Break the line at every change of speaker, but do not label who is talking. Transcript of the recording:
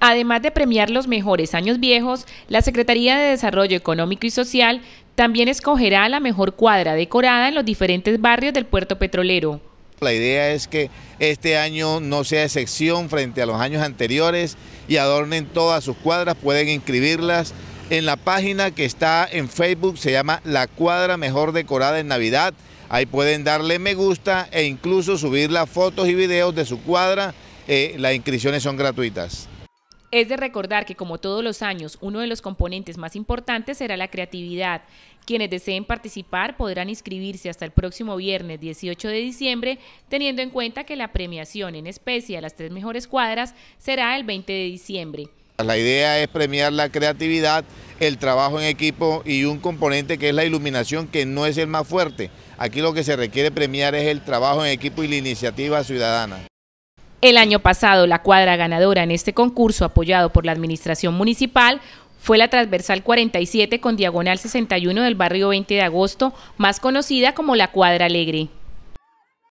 Además de premiar los mejores años viejos, la Secretaría de Desarrollo Económico y Social también escogerá la mejor cuadra decorada en los diferentes barrios del puerto petrolero.
La idea es que este año no sea excepción frente a los años anteriores y adornen todas sus cuadras, pueden inscribirlas en la página que está en Facebook, se llama La Cuadra Mejor Decorada en Navidad. Ahí pueden darle me gusta e incluso subir las fotos y videos de su cuadra. Eh, las inscripciones son gratuitas.
Es de recordar que como todos los años, uno de los componentes más importantes será la creatividad. Quienes deseen participar podrán inscribirse hasta el próximo viernes 18 de diciembre, teniendo en cuenta que la premiación en especie a las tres mejores cuadras será el 20 de diciembre.
La idea es premiar la creatividad, el trabajo en equipo y un componente que es la iluminación, que no es el más fuerte. Aquí lo que se requiere premiar es el trabajo en equipo y la iniciativa ciudadana.
El año pasado, la cuadra ganadora en este concurso, apoyado por la Administración Municipal, fue la transversal 47 con diagonal 61 del barrio 20 de agosto, más conocida como la Cuadra Alegre.